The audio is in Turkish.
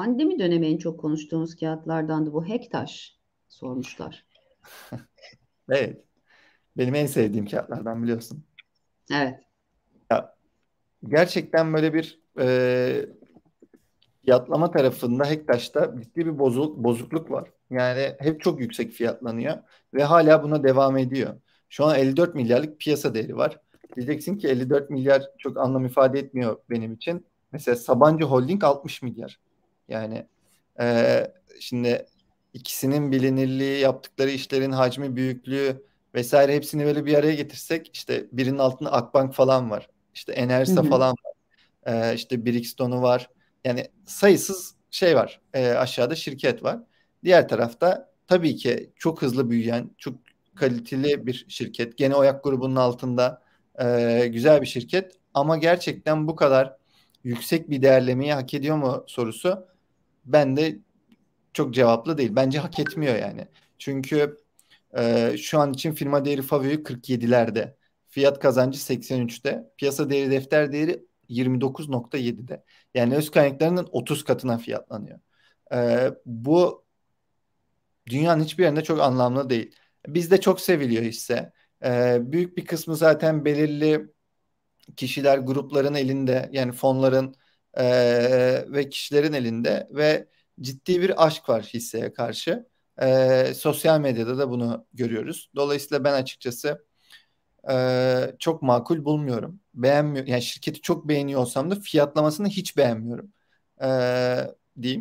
Pandemi dönemi en çok konuştuğumuz kağıtlardandı bu Hektaş sormuşlar. evet. Benim en sevdiğim kağıtlardan biliyorsun. Evet. Ya, gerçekten böyle bir e, fiyatlama tarafında Hektaş'ta ciddi bir bozuk, bozukluk var. Yani hep çok yüksek fiyatlanıyor ve hala buna devam ediyor. Şu an 54 milyarlık piyasa değeri var. Diyeceksin ki 54 milyar çok anlam ifade etmiyor benim için. Mesela Sabancı Holding 60 milyar. Yani e, şimdi ikisinin bilinirliği, yaptıkları işlerin hacmi, büyüklüğü vesaire hepsini böyle bir araya getirsek işte birinin altında Akbank falan var. İşte Enersa hı hı. falan var. E, işte Brixton'u var. Yani sayısız şey var. E, aşağıda şirket var. Diğer tarafta tabii ki çok hızlı büyüyen, çok kaliteli bir şirket. Gene Oyak grubunun altında e, güzel bir şirket. Ama gerçekten bu kadar yüksek bir değerlemeyi hak ediyor mu sorusu ben de çok cevaplı değil. Bence hak etmiyor yani. Çünkü e, şu an için firma değeri favori 47'lerde. Fiyat kazancı 83'te. Piyasa değeri defter değeri 29.7'de. Yani öz kaynaklarının 30 katına fiyatlanıyor. E, bu dünyanın hiçbir yerinde çok anlamlı değil. Bizde çok seviliyor ise E, büyük bir kısmı zaten belirli kişiler grupların elinde yani fonların e, ve kişilerin elinde ve ciddi bir aşk var hisseye karşı. E, sosyal medyada da bunu görüyoruz. Dolayısıyla ben açıkçası e, çok makul bulmuyorum. Beğenmiyorum. yani şirketi çok beğeniyor olsam da fiyatlamasını hiç beğenmiyorum. E, diyeyim.